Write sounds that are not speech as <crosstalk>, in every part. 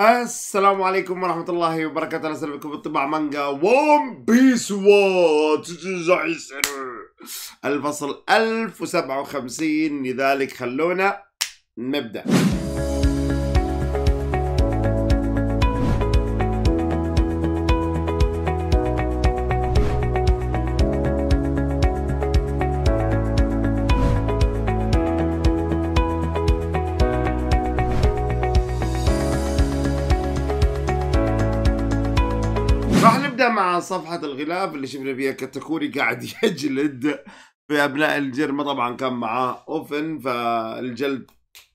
السلام عليكم ورحمة الله وبركاته أهلا بكم بطباع مانجا ون بيس الفصل 1057 لذلك خلونا نبدأ صفحة الغلاف اللي شفنا فيها كاتاكوري قاعد <laughs> يجلد في ابناء الجرمة طبعا كان معاه اوفن فالجلد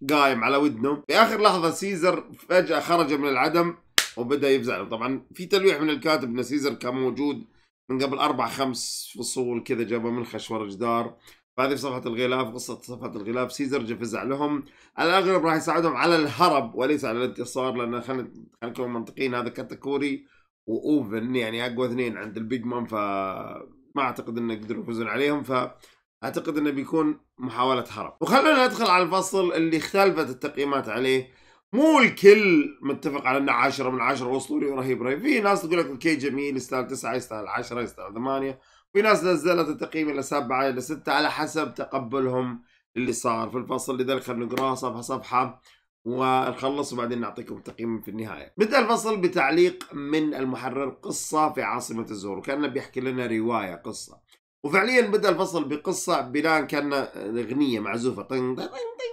قايم على ودنه في اخر لحظة سيزر فجأة خرج من العدم وبدأ يفزع طبعا في تلويح من الكاتب ان سيزر كان موجود من قبل اربع خمس فصول كذا جابه من خشور جدار فهذه في صفحة الغلاف قصة صفحة الغلاف سيزر جفز لهم على الأغلب راح يساعدهم على الهرب وليس على الانتصار لأن خلينا نكون منطقيين هذا كاتاكوري واوفن يعني اقوى اثنين عند البيج مان فما اعتقد انه يقدروا يفوزون عليهم فاعتقد انه بيكون محاوله هرب وخلونا ندخل على الفصل اللي اختلفت التقييمات عليه مو الكل متفق على انه 10 من 10 اسطوري ورهيب رهيب في ناس تقول لك اوكي جميل يستاهل 9 يستاهل 10 يستاهل 8 في ناس نزلت التقييم الى 7 الى 6 على حسب تقبلهم اللي صار في الفصل لذلك خلينا نقراها صفحه صفحه ونخلص وبعدين نعطيكم التقييم في النهاية بدأ الفصل بتعليق من المحرر قصة في عاصمة الزور كانه بيحكي لنا رواية قصة وفعليا بدأ الفصل بقصة بناء كان أغنية معزوفة طن طن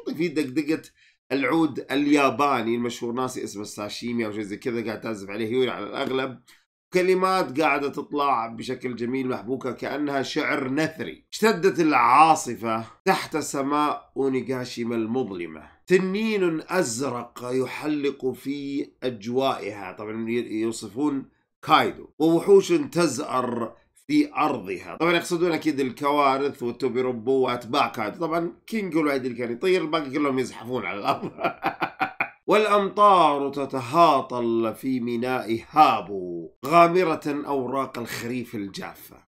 طن في دقدقة العود الياباني المشهور ناسي اسمه الساشيمي أو شيء زي كذا قاعد تعزف عليه هيوري على الأغلب كلمات قاعدة تطلع بشكل جميل محبوكة كأنها شعر نثري اشتدت العاصفة تحت سماء أونيغاشيما المظلمة تنين أزرق يحلق في أجوائها طبعا يوصفون كايدو ووحوش تزأر في أرضها طبعا يقصدون أكيد الكوارث وتوبيروبو وأتباع كايدو طبعا كينج الوحيد اللي كان يطير الباقي كلهم يزحفون على الأرض <laughs> والأمطار تتهاطل في ميناء هابو غامرة أوراق الخريف الجافة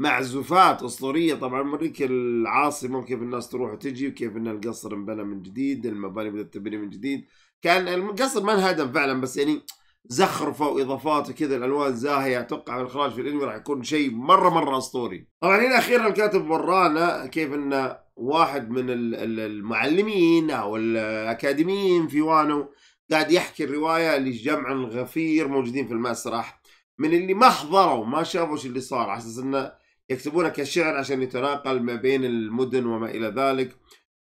معزوفات اسطوريه طبعا موريك العاصمه وكيف الناس تروح وتجي وكيف ان القصر انبنى من جديد المباني بدات تبني من جديد كان القصر ما انهدم فعلا بس يعني زخرفه واضافات وكذا الالوان زاهيه اتوقع في الاخراج في الانمي راح يكون شيء مره مره اسطوري. طبعا هنا اخيرا الكاتب ورانا كيف ان واحد من المعلمين او الاكاديميين في وانو قاعد يحكي الروايه لجمع غفير موجودين في المسرح من اللي ما حضروا ما شافوا ايش اللي صار على اساس انه يكتبون كشعر عشان يتناقل ما بين المدن وما إلى ذلك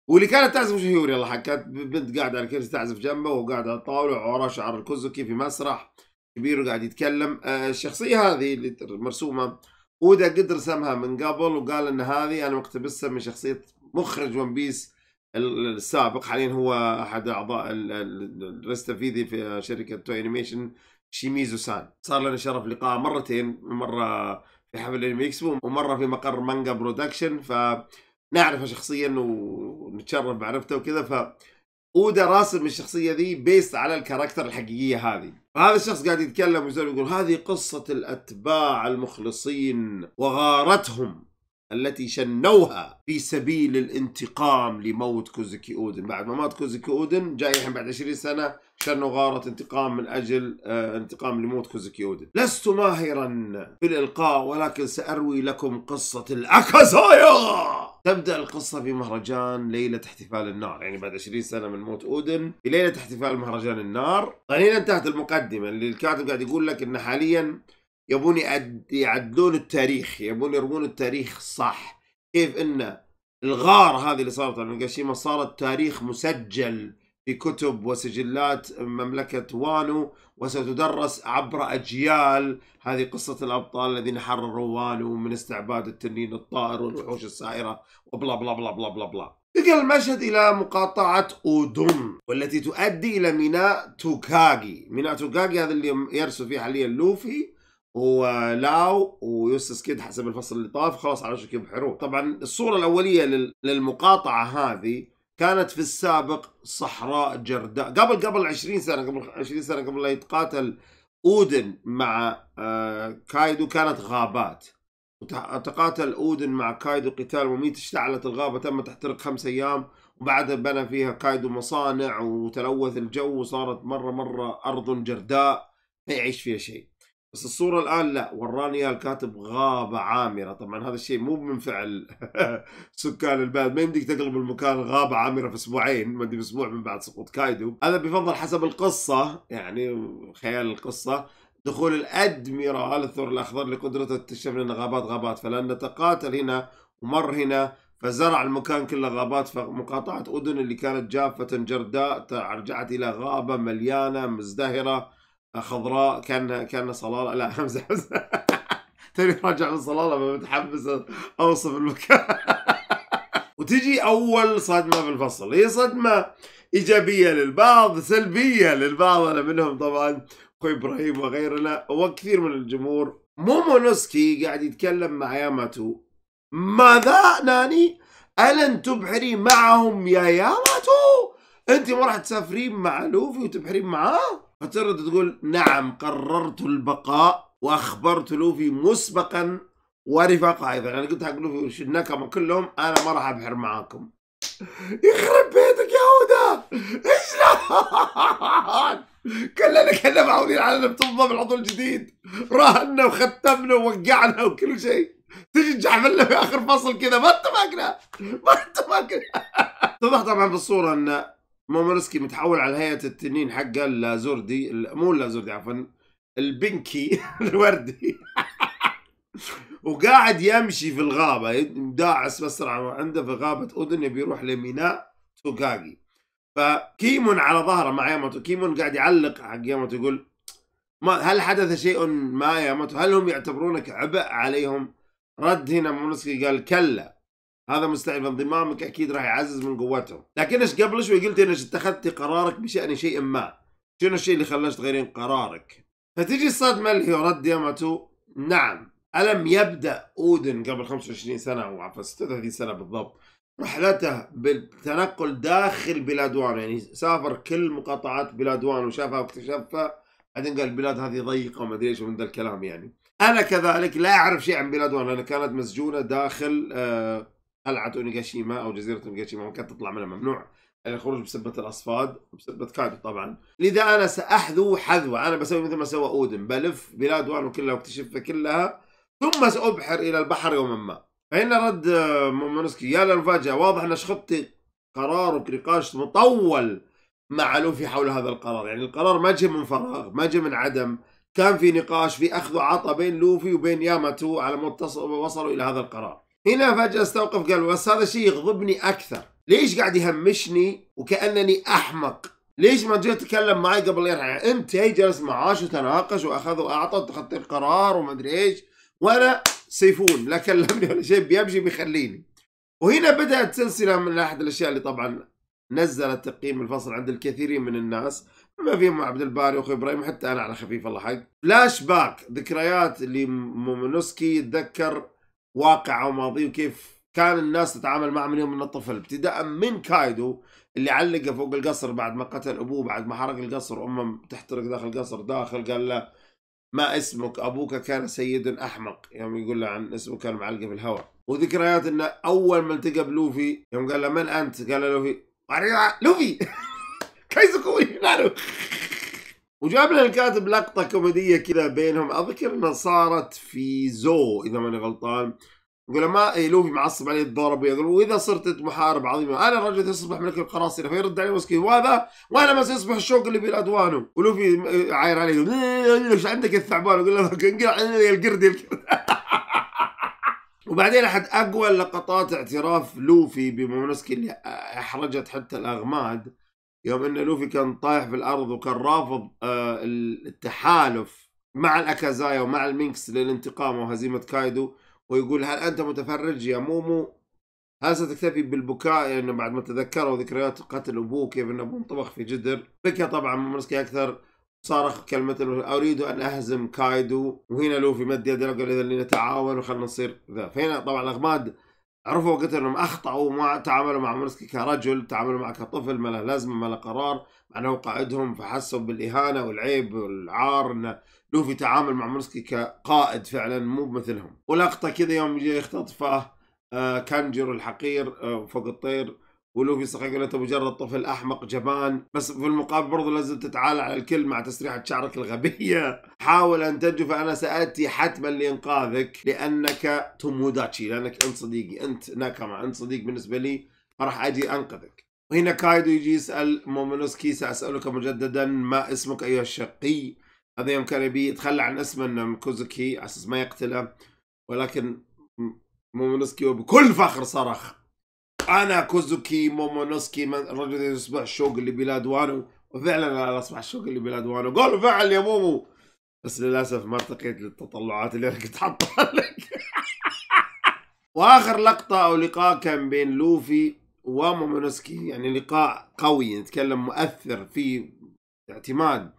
واللي كانت تعزف شهيوري الله حق كانت بنت قاعدة على الكرسي تعزف جنبه وقاعدة على الطاولة ووراه شعر الكوزوكي في مسرح كبير وقاعد يتكلم آه، الشخصية هذه اللي مرسومة أودا قد رسمها من قبل وقال إن هذه أنا مقتبسها من شخصية مخرج ون بيس السابق حاليا هو أحد أعضاء الاستفيدي في شركة تو أنيميشن شيميزو سان صار لنا شرف لقاء مرتين مرة في حفل الانمي اكسبو ومره في مقر مانجا برودكشن فنعرفه شخصيا ونتشرف معرفته وكذا ف اودا راسم الشخصيه ذي بيست على الكاركتر الحقيقيه هذه فهذا الشخص قاعد يتكلم ويقول هذه قصه الاتباع المخلصين وغارتهم التي شنوها في سبيل الانتقام لموت كوزكي اودن بعد ما مات كوزكي اودن جاي الحين بعد 20 سنه شنوا غارة انتقام من أجل آه، انتقام لموت كوزكي اودن لست ماهرا في الإلقاء ولكن سأروي لكم قصة الأكازايا تبدأ القصة في مهرجان ليلة احتفال النار يعني بعد 20 سنة من موت أودن في ليلة احتفال مهرجان النار هنا انتهت المقدمة اللي الكاتب قاعد يقول لك أن حاليا يبون يعدلون التاريخ يبون يرمون التاريخ صح كيف ان الغار هذه اللي صارت على ناغاشيما صارت تاريخ مسجل في كتب وسجلات مملكة وانو وستدرس عبر أجيال هذه قصة الأبطال الذين حرروا وانو من استعباد التنين الطائر والوحوش السائرة وبلا بلا بلا بلا بلا بلا انتقل المشهد إلى مقاطعة أودون والتي تؤدي إلى ميناء توكاغي ميناء توكاغي هذا اللي يرسو فيه حاليا لوفي ولاو ويوسس كيد حسب الفصل اللي طاف خلاص على وشك يبحروه طبعا الصورة الأولية للمقاطعة هذه كانت في السابق صحراء جرداء قبل قبل 20 سنة قبل 20 سنة قبل لا يتقاتل أودن مع آه، كايدو كانت غابات وتقاتل أودن مع كايدو قتال مميت اشتعلت الغابة تم تحترق خمس أيام وبعدها بنى فيها كايدو مصانع وتلوث الجو وصارت مرة مرة أرض جرداء ما يعيش فيها شيء بس الصوره الان لا وراني اياها الكاتب غابه عامره طبعا هذا الشيء مو من فعل <laughs> سكان البلد ما يمديك تقلب المكان غابه عامره في اسبوعين ما ادري اسبوع من بعد سقوط كايدو هذا بفضل حسب القصه يعني خيال القصه دخول الادميرال الثور الاخضر لقدرته اكتشف ان غابات غابات فلن نتقاتل هنا ومر هنا فزرع المكان كله غابات فمقاطعة أذن اللي كانت جافة جرداء رجعت إلى غابة مليانة مزدهرة خضراء كان كان صلاله لا حمزه حمزه تاني راجع من صلاله متحمس اوصف المكان <laughs> وتجي اول صدمه في الفصل هي صدمه ايجابيه للبعض سلبيه للبعض انا منهم طبعا اخوي ابراهيم وغيرنا وكثير من الجمهور مومونوسكي قاعد يتكلم مع ياماتو ماذا ناني ألن تبحري معهم يا ياماتو أنت ما راح تسافرين مع لوفي وتبحرين معاه فترد تقول نعم قررت البقاء واخبرت لوفي مسبقا ورفاقه ايضا انا يعني قلت حق لوفي النكمة كلهم انا ما راح ابحر معاكم يخرب بيتك يا هودا ايش كلنا كنا معولين على نبتضنا بالعضو الجديد راهنا وختمنا ووقعنا وكل شيء تجي تجحفلنا في اخر فصل كذا ما اتفقنا ما اتفقنا <laughs> اتضح طبعا بالصوره ان مومورسكي متحول على هيئه التنين حقه اللازوردي مو اللازوردي عفوا البنكي <laughs> الوردي وقاعد يمشي في الغابه داعس بسرعه عنده في غابه اذن يبي يروح لميناء توكاغي فكيمون على ظهره مع ياماتو كيمون قاعد يعلق حق ياماتو يقول ما هل حدث شيء ما يا ياماتو هل هم يعتبرونك عبء عليهم رد هنا مونسكي قال كلا هذا مستحيل انضمامك اكيد راح يعزز من قوتهم لكن ايش قبل شوي قلت انك اتخذت قرارك بشان شيء ما شنو الشيء اللي خلاك تغيرين قرارك فتجي الصدمه اللي هي رد ياماتو نعم الم يبدا اودن قبل 25 سنه او عفوا 36 سنه بالضبط رحلته بالتنقل داخل بلاد وان يعني سافر كل مقاطعات بلاد وان وشافها واكتشفها بعدين قال البلاد هذه ضيقه وما ادري ايش ومن ذا الكلام يعني انا كذلك لا اعرف شيء عن بلاد وان لان كانت مسجونه داخل آه قلعة اونيغاشيما أو جزيرة اونيغاشيما كانت تطلع منها ممنوع الخروج يعني بسبة الأصفاد بسبة كايدو طبعا لذا أنا سأحذو حذوة أنا بسوي مثل ما سوى أودن بلف بلاد وانو كلها واكتشفها كلها ثم سأبحر إلى البحر يوما ما فهنا رد آه، مونوسكي يا للمفاجأة واضح أن خطي قرارك نقاش مطول مع لوفي حول هذا القرار يعني القرار ما جاء من فراغ ما جاء من عدم كان في نقاش في أخذ وعطى بين لوفي وبين ياماتو على ما وصلوا إلى هذا القرار هنا فجأة استوقف قال بس هذا الشيء يغضبني أكثر ليش قاعد يهمشني وكأنني أحمق ليش ما جيت تتكلم معي قبل يرحل يعني انت هي جلس معاش وتناقش واخذ واعطى وتخطى القرار وما ادري ايش وانا سيفون لا كلمني ولا شيء بيمشي بيخليني وهنا بدات سلسله من احد الاشياء اللي طبعا نزلت تقييم الفصل عند الكثيرين من الناس في فيهم عبد الباري واخوي ابراهيم حتى انا على خفيف الله حق فلاش باك ذكريات اللي مومنوسكي يتذكر واقعه وماضيه وكيف كان الناس تتعامل معه من يوم من الطفل ابتداء من كايدو اللي علقه فوق القصر بعد ما قتل ابوه بعد ما حرق القصر امه تحترق داخل القصر داخل قال له ما اسمك ابوك كان سيد احمق يوم يقول له عن اسمه كان معلقه في الهواء وذكريات انه اول ما التقى بلوفي يوم قال له من انت؟ قال له لوفي لوفي <laughs> كايزو كوي <laughs> وجاب لنا الكاتب لقطة كوميدية كذا بينهم أذكر أنها صارت في زو إذا ماني غلطان يقول ما إيه، لوفي معصب عليه الضرب يقول واذا صرت انت محارب عظيمه انا الرجل يصبح ملك القراصنه فيرد عليه مسكين وهذا وانا ما سيصبح الشوق اللي بين ادوانه ولوفي آه، عاير عليه إيه، ايش عندك الثعبان يقول له انقلع القرد <laughs> وبعدين احد اقوى لقطات اعتراف لوفي بمونسكي اللي احرجت حتى الاغماد يوم ان لوفي كان طايح في الارض وكان رافض آه، التحالف مع الاكازايا ومع المينكس للانتقام وهزيمه كايدو ويقول هل انت متفرج يا مومو؟ هل ستكتفي بالبكاء لانه يعني بعد ما تذكروا ذكريات قتل ابوه كيف انه انطبخ في جدر؟ بكى طبعا موموسكي اكثر صارخ كلمة أريد أن أهزم كايدو وهنا لوفي مد يده قال إذا لنتعاون وخلنا نصير ذا فهنا طبعا الأغماد عرفوا وقت انهم اخطاوا ما تعاملوا مع مرسكي كرجل تعاملوا معه كطفل ما له لازمه ما له قرار مع انه قائدهم فحسوا بالاهانه والعيب والعار انه لوفي تعامل مع مرسكي كقائد فعلا مو مثلهم ولقطه كذا يوم يجي يختطفه آه، كانجر الحقير آه، فوق الطير ولوفي صحيح قالت مجرد طفل احمق جبان بس في المقابل برضه لازم تتعالى على الكل مع تسريحة شعرك الغبية حاول ان تنجو فانا سآتي حتما لانقاذك لانك توموداتشي لانك انت صديقي انت ناكاما انت صديق بالنسبة لي فراح اجي انقذك وهنا كايدو يجي يسأل مومونوسكي سأسألك مجددا ما اسمك أيها الشقي هذا يوم كان يبي يتخلى عن اسمه من كوزوكي على أساس ما يقتله ولكن مومونوسكي وبكل فخر صرخ انا كوزوكي مومونوسكي من الرجل الذي يصبح الشوق لبلاد وانو وفعلا انا اصبح الشوق لبلاد وانو قول فعل يا مومو بس للاسف ما ارتقيت للتطلعات اللي انا كنت حاطها لك <laughs> واخر لقطه او لقاء كان بين لوفي ومومونوسكي يعني لقاء قوي نتكلم مؤثر في اعتماد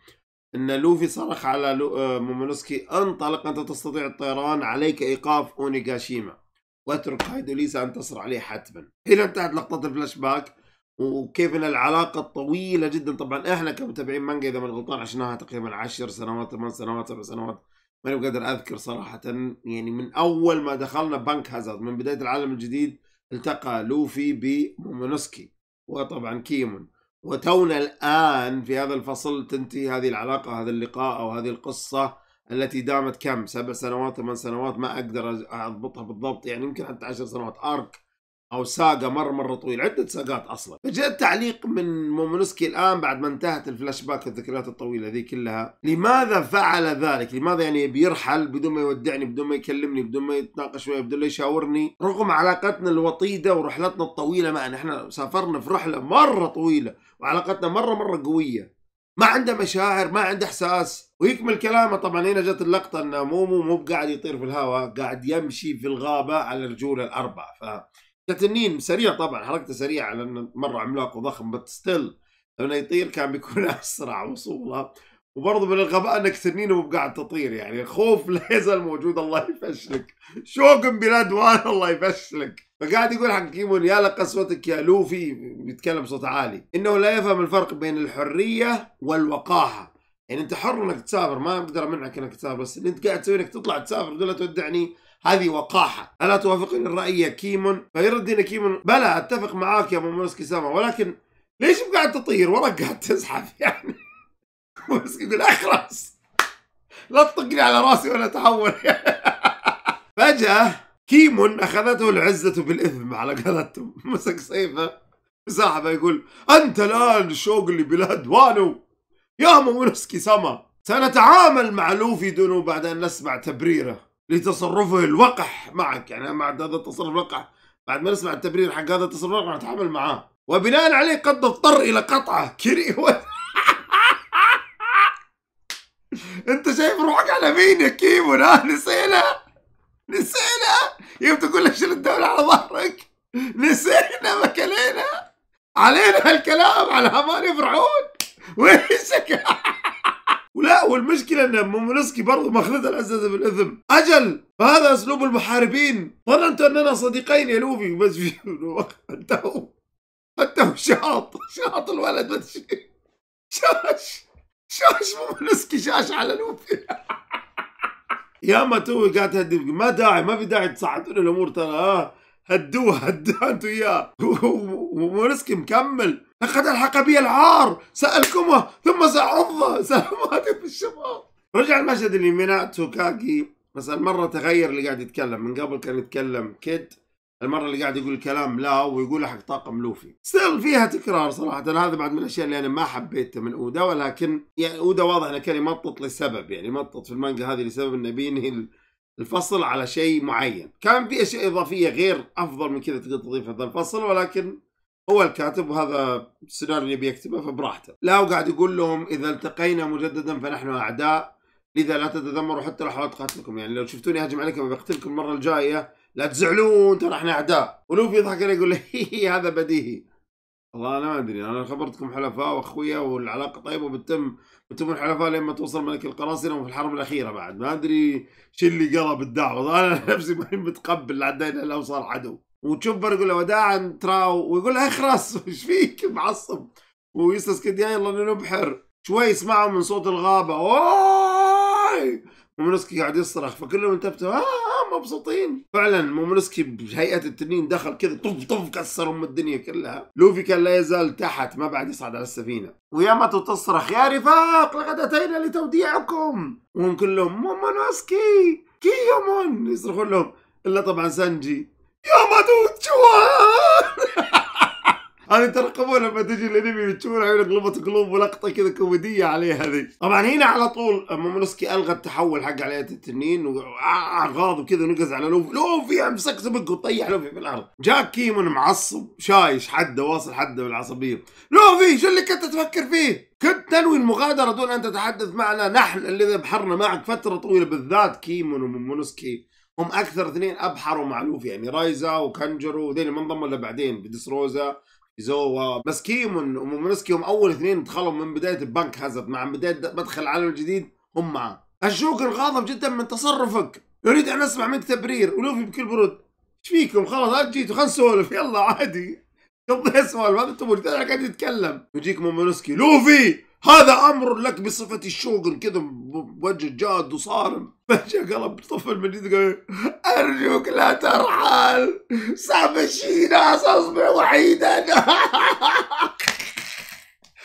ان لوفي صرخ على لو... آه، مومونوسكي انطلق انت تستطيع الطيران عليك ايقاف اونيغاشيما واترك هايدوليسا ان تصر عليه حتما هنا انتهت لقطة الفلاش باك وكيف ان العلاقة الطويلة جدا طبعا احنا كمتابعين مانجا اذا ما غلطان عشناها تقريبا 10 سنوات 8 سنوات 7 سنوات ماني قادر اذكر صراحة يعني من اول ما دخلنا بنك هازارد من بداية العالم الجديد التقى لوفي بمومونوسكي وطبعا كيمون وتونا الان في هذا الفصل تنتهي هذه العلاقة هذا اللقاء او هذه القصة التي دامت كم سبع سنوات ثمان سنوات ما اقدر اضبطها بالضبط يعني يمكن حتى عشر سنوات ارك او ساقه مره مره طويل عده ساقات اصلا فجاء تعليق من مومونوسكي الان بعد ما انتهت الفلاش باك الذكريات الطويله ذي كلها لماذا فعل ذلك لماذا يعني بيرحل بدون ما يودعني بدون ما يكلمني بدون ما يتناقش معي بدون ما يشاورني رغم علاقتنا الوطيده ورحلتنا الطويله معنا احنا سافرنا في رحله مره طويله وعلاقتنا مره مره قويه ما عنده مشاعر ما عنده احساس ويكمل كلامه طبعا هنا جت اللقطه انه مو مو قاعد يطير في الهواء قاعد يمشي في الغابه على رجوله الاربع ف تنين سريع طبعا حركته سريعه لانه مره عملاق وضخم بس ستيل لما يطير كان بيكون <laughs> اسرع وصوله وبرضه من الغباء انك تنين مو قاعد تطير يعني الخوف لا يزال موجود الله يفشلك شوق بلاد وان الله يفشلك فقاعد يقول حق كيمون يا لقى صوتك يا لوفي بيتكلم بصوت عالي انه لا يفهم الفرق بين الحريه والوقاحه يعني انت حر انك تسافر ما اقدر امنعك انك تسافر بس اللي انت قاعد تسوي انك تطلع تسافر تقول لا تودعني هذه وقاحه الا توافقني الراي يا كيمون فيرد هنا كيمون بلى اتفق معاك يا موموسكي سما ولكن ليش قاعد تطير وراك قاعد تزحف يعني <laughs> موموسكي يقول اخرس لا تطقني على راسي ولا تحول <laughs> فجاه كيمون أخذته العزة بالإثم على قولتهم <laughs> مسك سيفه ساحبه يقول أنت الآن شوغلي بلاد وانو يا مونسكي سما سنتعامل مع لوفي دونو بعد أن نسمع تبريره لتصرفه الوقح معك يعني مع هذا التصرف الوقح بعد ما نسمع التبرير حق هذا التصرف الوقح نتعامل معاه وبناء عليه قد نضطر إلى قطعة <laughs> كيري و... <laughs> انت شايف روحك على مين يا كيمون ها آه، نسينا نسينا تقول لك شيل الدولة على ظهرك نسينا كلينا علينا هالكلام على همان يفرحون ويشك <laughs> ولا والمشكله ان مومنسكي برضه ماخذها الازازه بالاثم اجل هذا اسلوب المحاربين ظننت اننا صديقين يا لوفي بس في انت هو انت هو شاط شاط الولد بس شاش شاش مومنسكي شاش على لوفي يا اما توي قاعد تهدي ما داعي ما في داعي تصعدون الامور ترى ها هدوه هدوه <laughs> انتوا اياه ومورسكي مكمل لقد الحق بي العار سالكمه ثم ساعضه <laughs> سلامات في الشباب رجع المشهد اللي ميناتو كاكي بس المره تغير اللي قاعد يتكلم من قبل كان يتكلم كيد المره اللي قاعد يقول الكلام لا ويقول حق طاقم لوفي ستيل فيها تكرار صراحه هذا بعد من الاشياء اللي انا ما حبيتها من اودا ولكن يعني اودا واضح انه كان يمطط لسبب يعني يمطط في المانجا هذه لسبب انه بينهي الفصل على شيء معين كان في اشياء اضافيه غير افضل من كذا تقدر تضيفها هذا الفصل ولكن هو الكاتب وهذا السيناريو اللي بيكتبه فبراحته لا وقاعد يقول لهم اذا التقينا مجددا فنحن اعداء لذا لا تتذمروا حتى لو حاولت قتلكم يعني لو شفتوني اهجم عليكم بقتلكم المره الجايه لا تزعلون ترى احنا اعداء ولوفي يضحك عليه يقول له هذا بديهي والله انا ما ادري انا خبرتكم حلفاء واخويا والعلاقه طيبه وبتم بتم حلفاء لما توصل ملك القراصنه وفي الحرب الاخيره بعد ما ادري شو اللي قلب الدعوه <laughs> انا نفسي ما متقبل العداء لو صار عدو وتشوبر يقول له وداعا تراو ويقول له اخرس ايش فيك معصب ويستس كده يلا نبحر شوي اسمعوا من صوت الغابه اوي ومنسكي قاعد يصرخ فكلهم انتبهوا آه نعم، مبسوطين فعلا مومونوسكي بهيئه التنين دخل كذا طف طف كسر ام الدنيا كلها لوفي كان لا يزال تحت ما بعد يصعد على السفينه وياما تصرخ يا رفاق لقد اتينا لتوديعكم وهم كلهم كي كيومون يصرخون لهم الا طبعا سانجي ياماتو تشوان <laughs> هذه ترقبون لما تجي الانمي وتشوفون عيون قلبت قلوب ولقطه كذا كوميديه عليها هذه طبعا هنا على طول مومونوسكي الغى التحول حق علاية التنين وغاض وكذا ونقز على لوفي لوفي امسك سبق وطيح لوفي في الارض جاك كيمون معصب شايش حده واصل حده بالعصبيه لوفي شو اللي كنت تفكر فيه كنت تنوي المغادرة دون أن تتحدث معنا نحن الذي بحرنا معك فترة طويلة بالذات كيمون ومونوسكي هم أكثر اثنين أبحروا مع لوفي يعني رايزا وكانجرو وذين ما انضموا إلا بعدين بديسروزا يزوا مسكيهم هم اول اثنين دخلوا من بدايه البنك هازارد مع بدايه مدخل العالم الجديد هم معاه الجوكر غاضب جدا من تصرفك يريد ان اسمع منك تبرير ولوفي بكل برود ايش فيكم خلاص تجيتوا خلنا نسولف يلا عادي قضي سوالف ما بتقول انا قاعد يتكلم يجيك مومنسكي لوفي هذا امر لك بصفه الشغل كذا بوجه جاد وصارم فجاه قلب طفل من جديد قال ارجوك لا ترحل ناس اصبع وحيدا <laughs>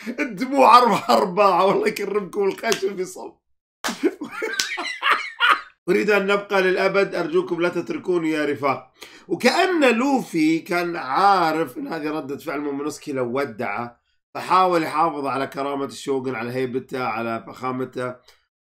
الدموع اربع ارباع والله يكرمكم الخشم في صف <laughs> أريد أن نبقى للأبد أرجوكم لا تتركوني يا رفاق وكأن لوفي كان عارف أن هذه ردة فعل مومنوسكي لو ودعه فحاول يحافظ على كرامة الشوغن على هيبته على فخامته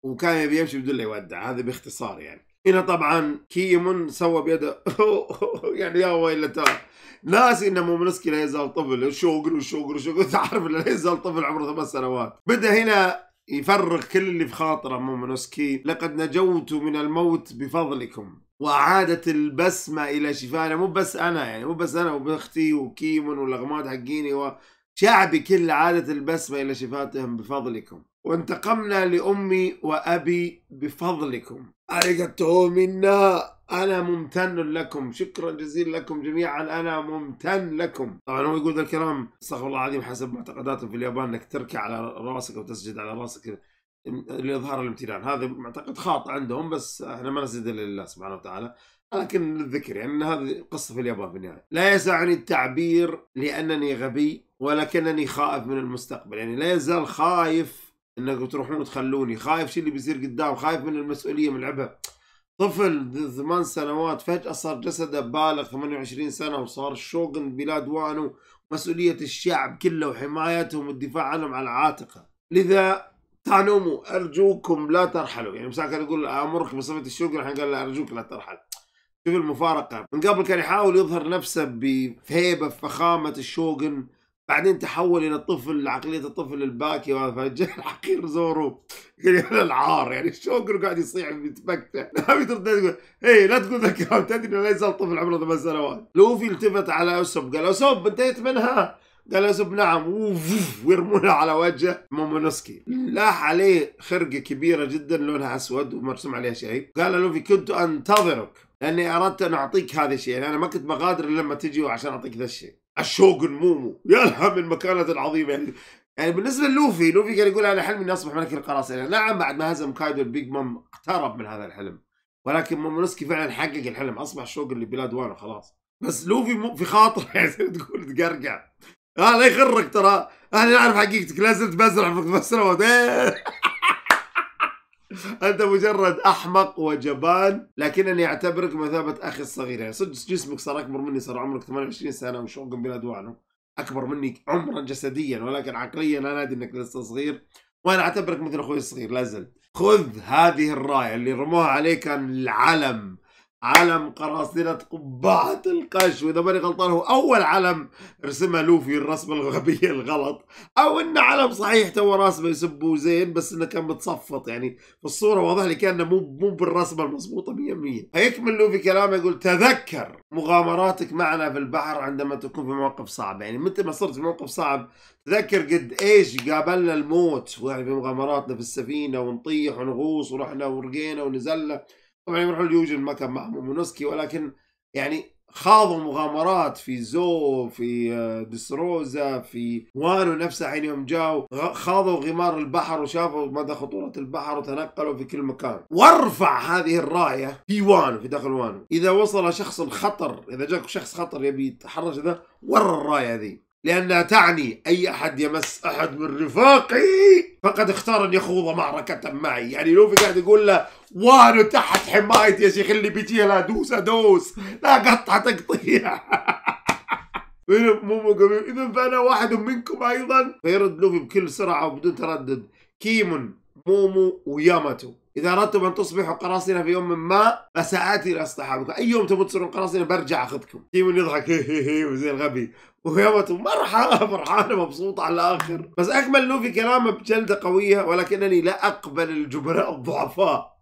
وكان يبي يمشي بدون لا يودع هذا باختصار يعني هنا طبعا كيمون سوى بيده <laughs> يعني يا ترى ناسي انه مومنسكي لا يزال طفل وشوغن وشوغن وشوغن تعرف انه لا يزال طفل عمره ثمان سنوات بدا هنا يفرغ كل اللي في خاطره مومنسكي لقد نجوت من الموت بفضلكم وأعادت البسمة إلى شفانا مو بس أنا يعني مو بس أنا وبختي وكيمون والأغماد حقيني و... شعبي كل عادت البسمة إلى شفاتهم بفضلكم وانتقمنا لأمي وأبي بفضلكم أرقته منا أنا ممتن لكم شكرا جزيلا لكم جميعا أنا ممتن لكم طبعا هو يقول ذا الكلام استغفر الله العظيم حسب معتقداتهم في اليابان أنك تركع على راسك وتسجد على راسك لإظهار الامتنان هذا معتقد خاطئ عندهم بس احنا ما نسجد لله سبحانه وتعالى لكن للذكر يعني هذه قصة في اليابان في النهاية لا يسعني التعبير لأنني غبي ولكنني خائف من المستقبل يعني لا يزال خايف انكم تروحون وتخلوني خايف شو اللي بيصير قدام خايف من المسؤولية من العبها طفل ثمان سنوات فجأة صار جسده بالغ 28 سنة وصار شوغن بلاد وانو مسؤولية الشعب كله وحمايتهم والدفاع عنهم على عاتقه لذا تانومو أرجوكم لا ترحلوا يعني مساء كان يقول أمرك بصفة الشوغن الحين قال لا أرجوك لا ترحل شوف المفارقه من قبل كان يحاول يظهر نفسه بهيبه فخامه الشوغن بعدين تحول الى طفل عقليه الطفل الباكي وهذا الحقير زورو قال يا العار يعني الشوغن قاعد يصيح بيتبكته تقول هي إيه، لا تقول ذاك الكلام تدري لا يزال طفل عمره ثمان سنوات لوفي التفت على اسب قال اسب انتهيت منها قال اسب نعم ويرمونها على وجه مومونوسكي لاح عليه خرقه كبيره جدا لونها اسود ومرسوم عليها شيء قال لوفي كنت انتظرك لاني اردت ان اعطيك هذا الشيء يعني انا ما كنت بغادر لما تجي عشان اعطيك ذا الشيء الشوغن مومو يا لها من مكانة العظيمة يعني يعني بالنسبة للوفي لوفي كان يقول انا حلمي اني اصبح ملك القراصنة نعم بعد ما هزم كايدو البيج مام اقترب من هذا الحلم ولكن مومونوسكي فعلا حقق الحلم اصبح شوغن لبلاد وانو خلاص بس لوفي مو في خاطره <laughs> يعني تقول تقرقع اه لا يغرك ترى انا آه، نعرف حقيقتك لازم تبزرع في السنوات إيه. <laughs> <laughs> انت مجرد احمق وجبان لكنني اعتبرك بمثابه اخي الصغير يعني صدق جسمك صار اكبر مني صار عمرك 28 سنه وشوق بلا دواعنه اكبر مني عمرا جسديا ولكن عقليا انا ادري انك لسه صغير وانا اعتبرك مثل اخوي الصغير لازل خذ هذه الرايه اللي رموها عليك كان العلم علم قراصنة قبعة القش وإذا ماني غلطان هو أول علم رسمها لوفي الرسمة الغبية <laughs> الغلط أو إنه علم صحيح تو راسمه يسبه زين بس إنه كان متصفط يعني في الصورة واضح لي كأنه مو مو بالرسمة المضبوطة 100% هيكمل لوفي كلامه يقول تذكر مغامراتك معنا في البحر عندما تكون في موقف صعب يعني متى ما صرت في موقف صعب تذكر قد ايش قابلنا الموت يعني في مغامراتنا في السفينة ونطيح ونغوص ورحنا ورقينا ونزلنا طبعا يروحون اليوجن ما كان معهم مونوسكي ولكن يعني خاضوا مغامرات في زو في آه، دسروزا في وانو نفسه حين يوم جاوا خاضوا غمار البحر وشافوا مدى خطورة البحر وتنقلوا في كل مكان وارفع هذه الراية في وانو في داخل وانو إذا وصل شخص خطر إذا جاك شخص خطر يبي يتحرش ذا ور الراية ذي لأنها تعني أي أحد يمس أحد من رفاقي فقد اختار أن يخوض معركة معي يعني لوفي قاعد يقول له وانو تحت حمايتي يا شيخ اللي بيجي لا دوس ادوس لا قطع تقطيع مو قبيل اذا فانا واحد منكم ايضا فيرد لوفي بكل سرعه وبدون تردد كيمون مومو وياماتو اذا اردتم ان تصبحوا قراصنه في يوم ما فساتي الى اصطحابكم اي يوم تبون تصيرون قراصنه برجع اخذكم كيمون يضحك زي الغبي وياماتو مرحبا فرحانه مبسوطه على الاخر بس اكمل لوفي كلامه بجلده قويه ولكنني لا اقبل الجبناء الضعفاء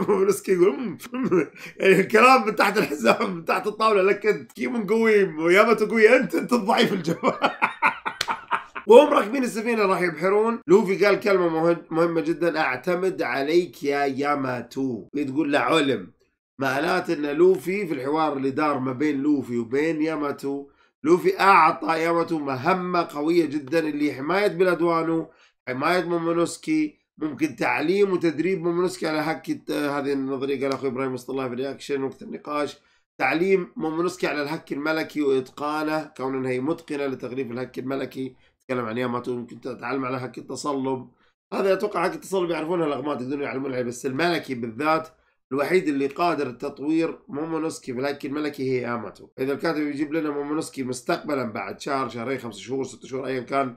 مسكين يقول يعني الكلام من تحت الحزام من تحت الطاوله لك انت كيمون قوي يا ما تقوي انت انت الضعيف الجواب <laughs> وهم راكبين السفينة راح يبحرون لوفي قال كلمة مهمة جدا اعتمد عليك يا ياماتو تقول له علم معناته ان لوفي في الحوار اللي دار ما بين لوفي وبين ياماتو لوفي اعطى ياماتو مهمة قوية جدا اللي حماية بلدوانو حماية مومونوسكي ممكن تعليم وتدريب مومونوسكي على حكي هذه النظرية قال أخوي إبراهيم وسط الله في الرياكشن وقت النقاش تعليم مومونوسكي على الهك الملكي وإتقانه كون أنها هي متقنة لتغليف الهك الملكي تكلم عن ياماتو ممكن تتعلم على هك التصلب هذا أتوقع هك التصلب يعرفونها الأغماد يقدرون يعلمون عليه بس الملكي بالذات الوحيد اللي قادر تطوير مومونوسكي في الهك الملكي هي ياماتو إذا الكاتب يجيب لنا مومونوسكي مستقبلا بعد شهر شهرين خمس شهور ست شهور أيا كان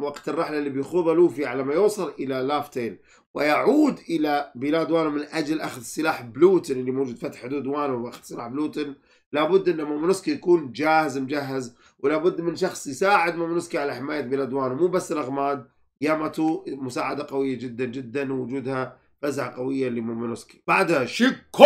وقت الرحلة اللي بيخوضها لوفي على ما يوصل إلى لافتيل ويعود إلى بلاد وانو من أجل أخذ سلاح بلوتن اللي موجود فتح حدود وانو وأخذ سلاح بلوتن لابد أن مومونوسكي يكون جاهز مجهز ولابد من شخص يساعد مومونوسكي على حماية بلاد وانو مو بس الأغماد ياماتو مساعدة قوية جدا جدا ووجودها فزعة قوية لمومونوسكي بعدها شيكو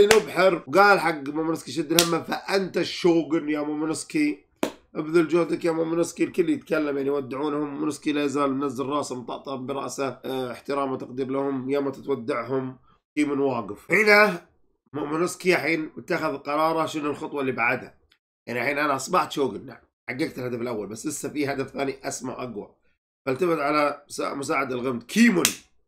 لنبحر وقال حق مومونوسكي شد الهمة فأنت الشوغن يا مومونوسكي ابذل جهدك يا مونوسكي الكل يتكلم يعني يودعونهم مونوسكي لا يزال منزل راسه مطعطع براسه آه، احترام وتقدير لهم يا ما تتودعهم من واقف هنا مونوسكي الحين اتخذ قراره شنو الخطوه اللي بعدها يعني الحين انا اصبحت شوغن نعم حققت الهدف الاول بس لسه في هدف ثاني اسمى اقوى فالتفت على مساعد الغمد كيمون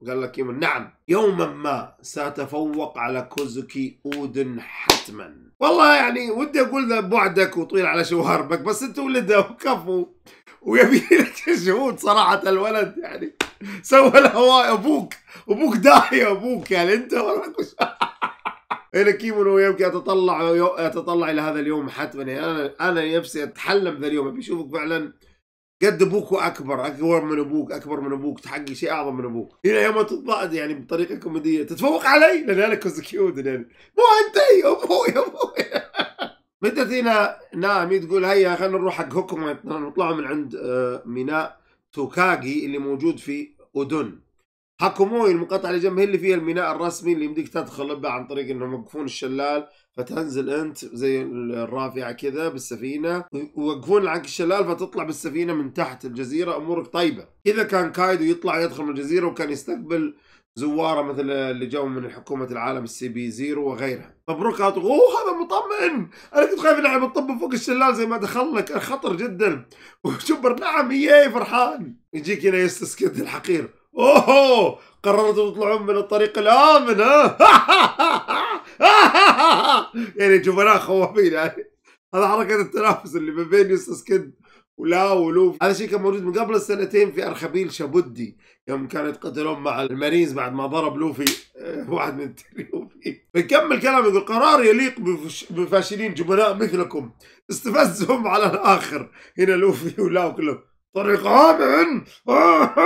قال لك يوم نعم يوما ما ساتفوق على كوزوكي اودن حتما والله يعني ودي اقول ذا بعدك وطويل على شواربك بس انت ولده وكفو ويبي لك شهود صراحه الولد يعني سوى الهواء ابوك ابوك داعي ابوك يعني انت وراك انا <laughs> كيمون ويبكي اتطلع يتطلع الى هذا اليوم حتما يعني انا انا نفسي اتحلم ذا اليوم ابي اشوفك فعلا قد ابوك واكبر اكبر من ابوك اكبر من ابوك تحقق شيء اعظم من ابوك الى يوم تضاد يعني بطريقه كوميديه تتفوق علي لان انا كوزكيود يعني مو انت يا ابوي يا ابوي <laughs> متى فينا نامي تقول هيا خلينا نروح حق هوكوما نطلعوا من عند آه، ميناء توكاغي اللي موجود في اودن هاكوموي المقاطعه اللي جنبها اللي فيها الميناء الرسمي اللي يمديك تدخل بها عن طريق انهم يوقفون الشلال فتنزل انت زي الرافعه كذا بالسفينه ويوقفون عنك الشلال فتطلع بالسفينه من تحت الجزيره امورك طيبه كذا كان كايدو يطلع يدخل من الجزيره وكان يستقبل زواره مثل اللي جو من حكومه العالم السي بي زيرو وغيرها مبروك اوه هذا مطمن انا كنت خايف انه بتطب فوق الشلال زي ما دخل لك خطر جدا <laughs> وشبر نعم ياي فرحان يجيك هنا يستسكت الحقير اوه قررتوا تطلعون من الطريق الامن ها <laughs> يعني جبناء خوافين يعني هذا حركه التنافس اللي ما بين يوسف كد ولا ولوف هذا الشيء كان موجود من قبل السنتين في ارخبيل شابودي يوم كانوا يتقاتلون مع المارينز بعد ما ضرب لوفي آه، واحد من التريوفي بيكمل كلام يقول قرار يليق بفاشلين جبناء مثلكم استفزهم على الاخر هنا لوفي ولاو كلهم طريق آمن <laughs>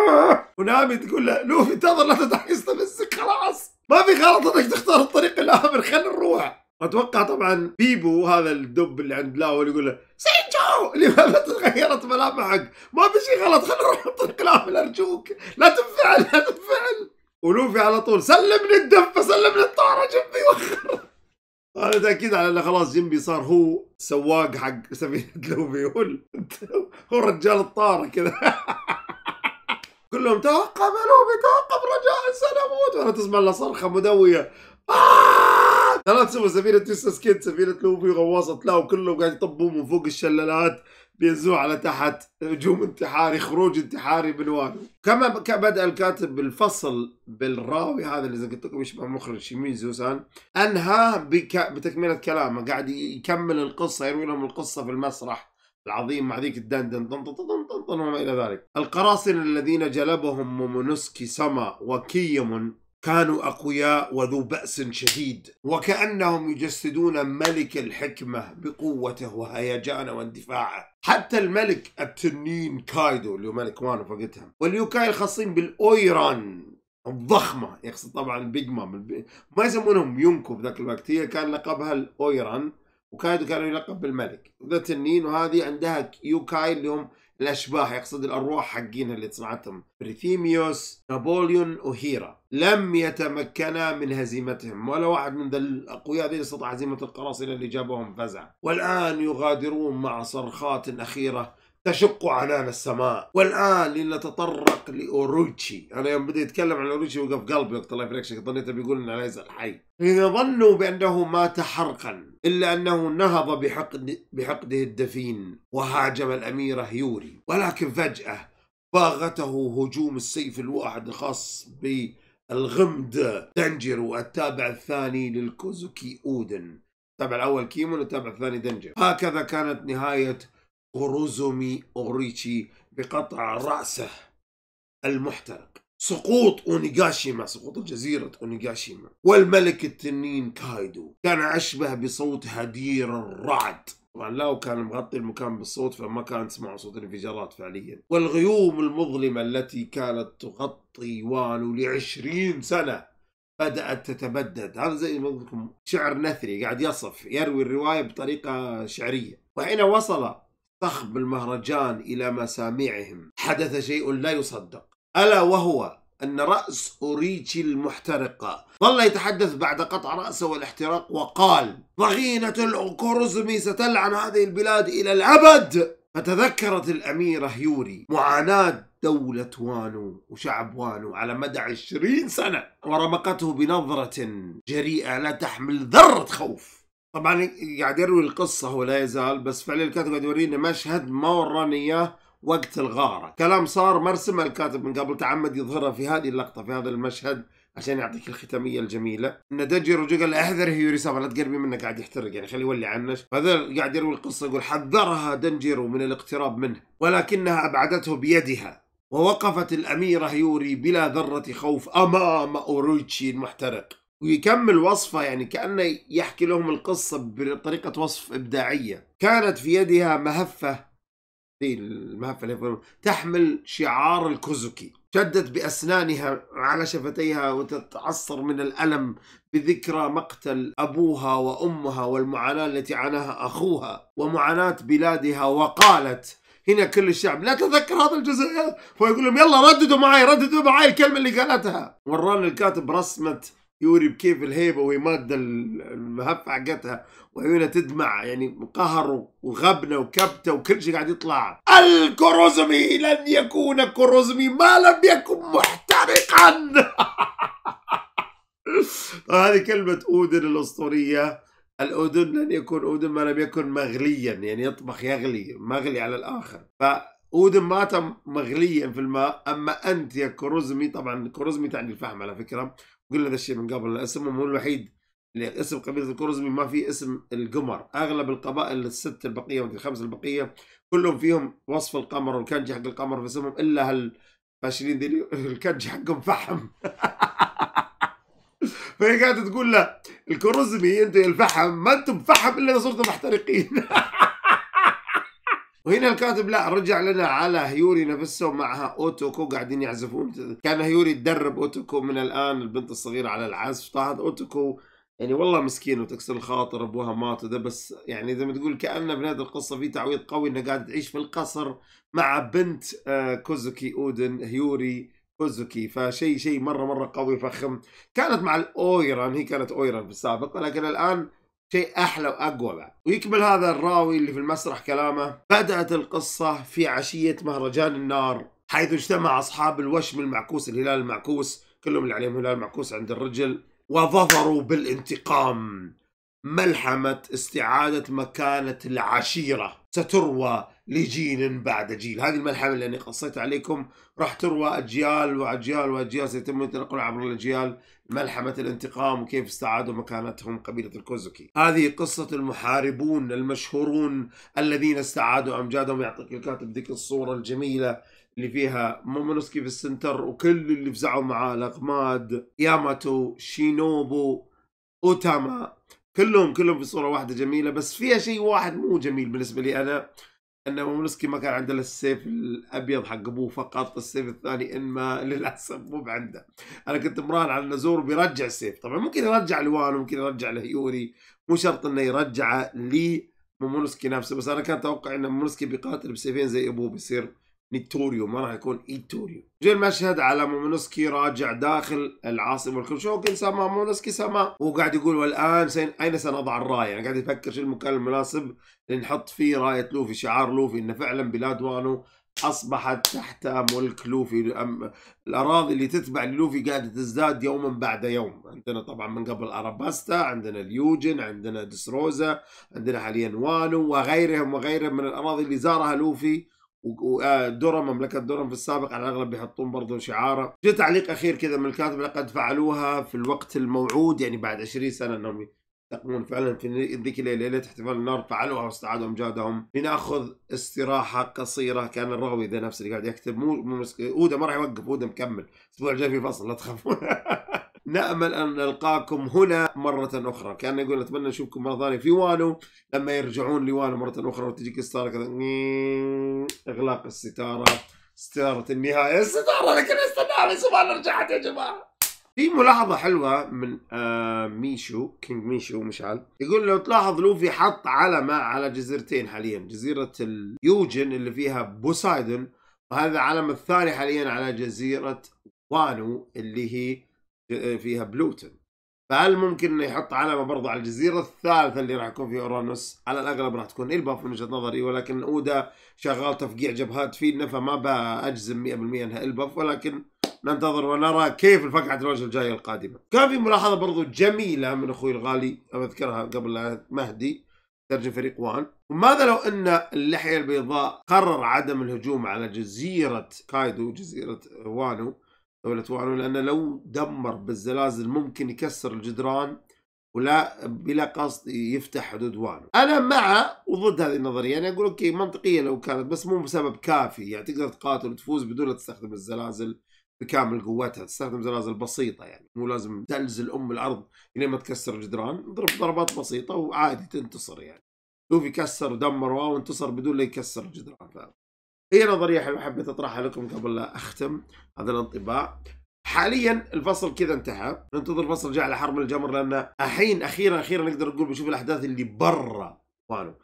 ونامي تقول له لوفي انتظر لا تتحيص تمسك خلاص ما في غلط انك تختار الطريق الامن خلينا نروح اتوقع طبعا بيبو هذا الدب اللي عند لاو اللي يقول له سينجو <laughs> اللي ما تغيرت ملامحك ما في شيء غلط خلينا نروح الطريق الامن ارجوك لا تنفعل لا تنفعل ولوفي على طول سلمني الدب سلمني الطاره جنبي وخر انا تاكيد على انه خلاص جنبي صار هو سواق حق سفينه <laughs> لوفي هو هو رجال الطاره كذا <laughs> كلهم توقف يا لوفي توقف رجاء سنموت وانا تسمع له صرخه مدويه آه! ثلاث سفر سفينه تيسس كيد سفينه لوفي غواصه لا وكله قاعد يطبوا من فوق الشلالات بينزلوا على تحت هجوم انتحاري خروج انتحاري من وادو كما بدا الكاتب بالفصل بالراوي هذا اللي زي قلت لكم يشبه مخرج شيميزو سان انهى بك... بتكمله كلامه قاعد يكمل القصه يروي لهم القصه في المسرح العظيم مع ذيك الدندن طن طن طن طن طن وما الى ذلك القراصنه الذين جلبهم مومونوسكي سما وكيمون كانوا أقوياء وذو بأس شديد وكأنهم يجسدون ملك الحكمة بقوته وهيجانه واندفاعه حتى الملك التنين كايدو اللي هو ملك وانو فقتها واليوكاي الخاصين بالأويران الضخمة يقصد طبعا بيج مام ما يسمونهم يونكو بذاك الوقت هي كان لقبها الأويران وكايدو كان يلقب بالملك وذا تنين وهذه عندها يوكاي اللي هم الأشباح يقصد الأرواح حقينها اللي صنعتهم بريثيميوس نابوليون وهيرا لم يتمكنا من هزيمتهم ولا واحد من ذا الأقوياء ذي استطاع هزيمة القراصنة اللي جابوهم فزع والآن يغادرون مع صرخات أخيرة تشق عنان السماء والآن لنتطرق لأوروتشي أنا يوم بدي أتكلم عن أوروتشي وقف قلبي وقت الله يفرقشك ظنيته بيقول إنه ليس حي إذا ظنوا بأنه مات حرقا إلا أنه نهض بحقد بحقده الدفين وهاجم الأميرة هيوري ولكن فجأة باغته هجوم السيف الواحد الخاص ب الغمد دنجيرو التابع الثاني للكوزوكي أودن التابع الأول كيمون التابع الثاني دنجيرو هكذا كانت نهاية غروزومي أوريتشي بقطع رأسه المحترق سقوط أونيغاشيما سقوط جزيرة أونيغاشيما والملك التنين كايدو كان أشبه بصوت هدير الرعد طبعا لو كان مغطي المكان بالصوت فما كان تسمع صوت الانفجارات فعليا والغيوم المظلمة التي كانت تغطي وانو لعشرين سنة بدأت تتبدد هذا زي ما قلت لكم شعر نثري قاعد يصف يروي الرواية بطريقة شعرية وحين وصل صخب المهرجان إلى مسامعهم حدث شيء لا يصدق ألا وهو أن رأس أوريتشي المحترقة ظل يتحدث بعد قطع رأسه والاحتراق وقال ضغينة الأوكورزمي ستلعن هذه البلاد إلى الأبد فتذكرت الأميرة هيوري معاناة دولة وانو وشعب وانو على مدى عشرين سنة ورمقته بنظرة جريئة لا تحمل ذرة خوف طبعا قاعد يعني يروي القصة هو لا يزال بس فعلا الكاتب قاعد يورينا مشهد ما وراني إياه وقت الغارة كلام صار مرسم الكاتب من قبل تعمد يظهرها في هذه اللقطة في هذا المشهد عشان يعطيك الختاميه الجميله ان دجر قال احذر هيوري سافا لا تقربي منه قاعد يحترق يعني خليه يولي عنك هذا قاعد يروي القصه يقول حذرها دنجيرو من الاقتراب منه ولكنها ابعدته بيدها ووقفت الاميره هيوري بلا ذره خوف امام اوروتشي المحترق ويكمل وصفه يعني كانه يحكي لهم القصه بطريقه وصف ابداعيه كانت في يدها مهفه المهفة ليفربول تحمل شعار الكوزوكي شدت بأسنانها على شفتيها وتتعصر من الألم بذكرى مقتل أبوها وأمها والمعاناة التي عاناها أخوها ومعاناة بلادها وقالت هنا كل الشعب لا تذكر هذا الجزء فيقول لهم يلا رددوا معي رددوا معي الكلمة اللي قالتها ورانا الكاتب رسمة يوري بكيف الهيبة وهي مادة المهفة حقتها وعيونها تدمع يعني قهر وغبنة وكبتة وكل شيء قاعد يطلع الكوروزمي لن يكون كوروزمي ما لم يكن محترقا <laughs> طيب، هذه كلمة أودن الأسطورية الأذن لن يكون أودن ما لم يكن مغليا يعني يطبخ يغلي مغلي على الآخر فأودن مات مغليا في الماء أما أنت يا كروزمي طبعا كروزمي تعني الفحم على فكرة قلنا ذا الشيء من قبل اسمهم هو الوحيد اللي اسم قبيله الكرزمي ما في اسم القمر اغلب القبائل الست البقيه وانت الخمس البقيه كلهم فيهم وصف القمر والكنج حق القمر في اسمهم الا هالفاشلين ذي <laughs> الكنج حقهم فحم <laughs> فهي قاعده تقول له الكرزمي انتم الفحم ما انتم فحم الا اذا صرتم محترقين <laughs> وهنا الكاتب لا رجع لنا على هيوري نفسه ومعها اوتوكو قاعدين يعزفون كان هيوري تدرب اوتوكو من الان البنت الصغيره على العزف طاحت اوتوكو يعني والله مسكين وتكسر الخاطر ابوها مات وده بس يعني زي ما تقول كانه بنهايه القصه في تعويض قوي انها قاعده تعيش في القصر مع بنت آه، كوزوكي اودن هيوري كوزوكي فشيء شيء مره مره قوي فخم كانت مع الاويران هي كانت اويران في السابق ولكن الان شيء أحلى وأقوى بعد ويكمل هذا الراوي اللي في المسرح كلامه بدأت القصة في عشية مهرجان النار حيث اجتمع أصحاب الوشم المعكوس الهلال المعكوس كلهم اللي عليهم هلال معكوس عند الرجل وظفروا بالانتقام ملحمة استعادة مكانة العشيرة ستروى لجيل بعد جيل هذه الملحمة اللي أنا قصيت عليكم راح تروى أجيال وأجيال وأجيال سيتم ينتقلون عبر الأجيال ملحمة الانتقام وكيف استعادوا مكانتهم قبيلة الكوزوكي هذه قصة المحاربون المشهورون الذين استعادوا أمجادهم يعطيك الكاتب ذيك الصورة الجميلة اللي فيها مومونوسكي في السنتر وكل اللي فزعوا معاه الأغماد ياماتو شينوبو أوتاما كلهم كلهم في صورة واحدة جميلة بس فيها شيء واحد مو جميل بالنسبة لي أنا ان مومنسكي ما كان عنده الا السيف الابيض حق ابوه فقط السيف الثاني انما <laughs> للاسف مو بعنده انا كنت مراهن على ان زورو بيرجع السيف طبعا ممكن يرجع الوان ممكن يرجع لهيوري مو شرط انه يرجعه لمومنسكي نفسه بس انا كان اتوقع ان مومنسكي بيقاتل بسيفين زي ابوه بيصير نيتوريو ما راح يكون ايتوريو جاء المشهد على مومونوسكي راجع داخل العاصمه الكلشوكي سما مومونوسكي سما وقاعد يقول والان سين اين سنضع الرايه يعني قاعد يفكر شو المكان المناسب اللي نحط فيه رايه لوفي شعار لوفي انه فعلا بلاد وانو اصبحت تحت ملك لوفي الاراضي اللي تتبع للوفي قاعده تزداد يوما بعد يوم عندنا طبعا من قبل اراباستا عندنا اليوجن عندنا دسروزا عندنا حاليا وانو وغيرهم وغيرهم من الاراضي اللي زارها لوفي ودورم مملكة دورم في السابق على الأغلب بيحطون برضو شعاره جاء تعليق أخير كذا من الكاتب لقد فعلوها في الوقت الموعود يعني بعد 20 سنة أنهم تقومون فعلا في ذيك الليلة ليلة احتفال النار فعلوها واستعادوا امجادهم لنأخذ استراحة قصيرة كان الرغوي ذا نفس اللي قاعد يكتب مو, مو مسك... اودا ما راح يوقف اودا مكمل الأسبوع الجاي في فصل لا تخافون <laughs> نأمل أن نلقاكم هنا مرة أخرى كان يقول أتمنى نشوفكم مرة ثانية في وانو لما يرجعون لوانو مرة أخرى وتجيك الستارة كذا إغلاق الستارة ستارة النهاية الستارة لكن استنى سبحان رجعت يا جماعة في ملاحظة حلوة من آه ميشو كينج ميشو مشعل يقول لو تلاحظ لوفي حط علامة على جزيرتين حاليا جزيرة اليوجن اللي فيها بوسايدون وهذا العلم الثاني حاليا على جزيرة وانو اللي هي آه، فيها بلوتن فهل ممكن انه يحط علامة برضه على الجزيرة الثالثة اللي راح يكون فيها اورانوس على الاغلب راح تكون إيه الباف من وجهة نظري ولكن اودا شغال تفقيع جبهات فينا فما بأجزم 100% انها الباف ولكن ننتظر ونرى كيف الفقعة الوجه الجاية القادمة كان في ملاحظة برضو جميلة من أخوي الغالي أذكرها قبل مهدي ترجم فريق وان وماذا لو أن اللحية البيضاء قرر عدم الهجوم على جزيرة كايدو جزيرة وانو دولة وانو لأنه لو دمر بالزلازل ممكن يكسر الجدران ولا بلا قصد يفتح حدود وانو انا مع وضد هذه النظريه يعني اقول اوكي منطقيه لو كانت بس مو بسبب كافي يعني تقدر تقاتل وتفوز بدون تستخدم الزلازل بكامل قوتها تستخدم زلازل بسيطة يعني مو لازم تلزل أم الأرض لين ما تكسر الجدران ضرب ضربات بسيطة وعادي تنتصر يعني لوفي كسر ودمر واو بدون لا يكسر الجدران ف... هي نظرية حلوة حبيت أطرحها لكم قبل لا أختم هذا الانطباع حاليا الفصل كذا انتهى ننتظر الفصل جاء على حرب الجمر لأن الحين أخيرا أخيرا نقدر نقول بنشوف الأحداث اللي برا وانو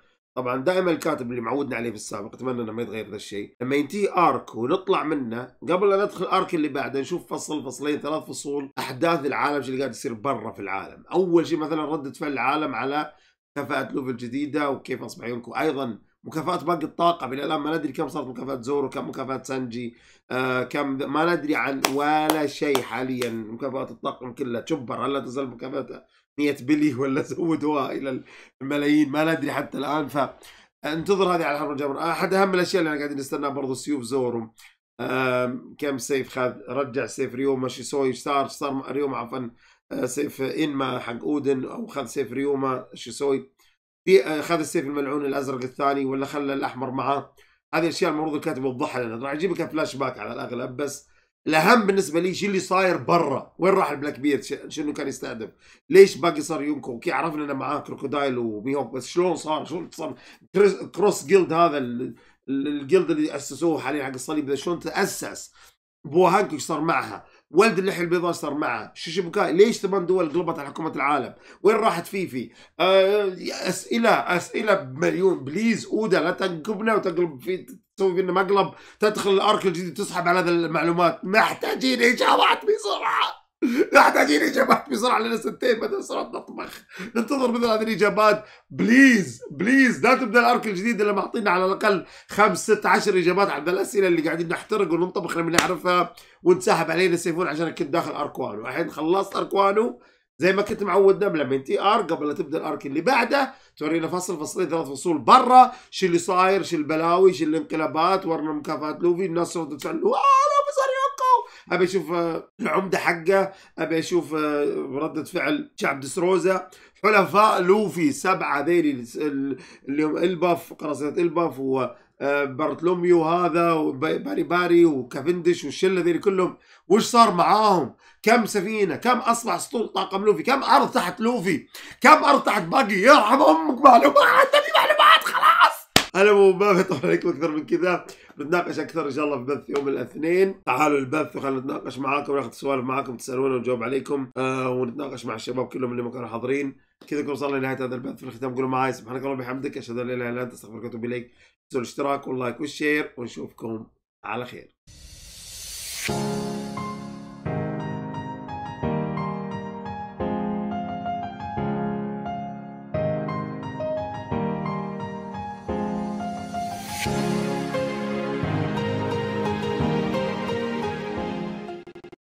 طبعا دائما الكاتب اللي معودنا عليه في السابق اتمنى انه ما يتغير ذا الشيء لما ينتهي ارك ونطلع منه قبل لا ندخل الارك اللي بعده نشوف فصل فصلين ثلاث فصول احداث العالم اللي قاعد يصير برا في العالم اول شيء مثلا رده فعل العالم على كفاءة لوفي الجديدة وكيف أصبح يونكو أيضا مكافآت باقي الطاقة إلى الآن ما ندري كم صارت مكافآت زورو كم مكافآت سانجي آه كم ما ندري عن ولا شيء حاليا مكافآت الطاقم كلها تشبر هل لا تزال مكافاه 100 بلي <laughs> ولا زودوها الى الملايين ما ندري حتى الان فانتظر هذه على الحرب الجبر احد آه، اهم الاشياء اللي انا قاعدين نستناها برضو سيوف زورو كم سيف خذ رجع سيف ريوما شو شيسوي صار صار ريوما عفوا آه، سيف انما حق اودن او خذ سيف ريوما شو سوى في آه، خذ السيف الملعون الازرق الثاني ولا خلى الاحمر معاه هذه الاشياء المفروض الكاتب يوضحها لنا راح يجيب لك فلاش باك على الاغلب بس الاهم بالنسبه لي شو اللي صاير برا وين راح البلاك بيرد شنو كان يستهدف ليش باقي صار يونكو اوكي عرفنا انه معاه كروكودايل وميهوك بس شلون صار شلون صار كروس جيلد هذا الجلد اللي اسسوه حاليا حق الصليب شلون تاسس هانكوك صار معها ولد اللحية البيضاء صار معه شيشيبوكاي ليش ثمان دول قلبت على حكومة العالم وين راحت فيفي آه أسئلة أسئلة بمليون بليز أودا لا تنقبنا وتقلب في تسوي فينا مقلب تدخل الأرك الجديد تسحب على هذه المعلومات محتاجين إجابات بسرعة محتاجين اجابات بسرعه لنا سنتين بدل صرنا نطبخ ننتظر مثل هذه الاجابات بليز بليز لا تبدا الارك الجديد الا معطينا على الاقل خمس ست عشر اجابات على الاسئله اللي قاعدين نحترق وننطبخ لما نعرفها وانسحب علينا سيفون عشان كنت داخل اركوانو الحين خلصت اركوانو زي ما كنت معودنا لما انتي ار قبل لا تبدا الارك اللي بعده تورينا فصل فصلين ثلاث فصول برا شو اللي صاير شو البلاوي شو الانقلابات ورنا مكافاه لوفي الناس صارت تسال آه، ابي اشوف آه، العمده حقه ابي اشوف آه، رده فعل شعب دسروزا حلفاء لوفي سبعه ذيل اللي هم الباف قراصنه الباف و آه، بارتلوميو هذا وباري باري وكافندش والشله ذي كلهم وش صار معاهم؟ كم سفينه؟ كم اصبح اسطول طاقم لوفي؟ كم ارض تحت لوفي؟ كم ارض تحت باقي؟ يرحم امك معلومات تبي معلومات انا ما بطول عليكم اكثر من كذا بنتناقش اكثر ان شاء الله في بث يوم الاثنين تعالوا البث وخلنا نتناقش معاكم ناخذ سوالف معاكم تسالونا ونجاوب عليكم آه ونتناقش مع الشباب كلهم اللي ما كانوا حاضرين كذا نكون وصلنا لنهايه هذا البث في الختام قولوا معي سبحانك اللهم وبحمدك اشهد ان لا اله الا انت استغفرك واتوب اليك الاشتراك واللايك والشير ونشوفكم على خير. you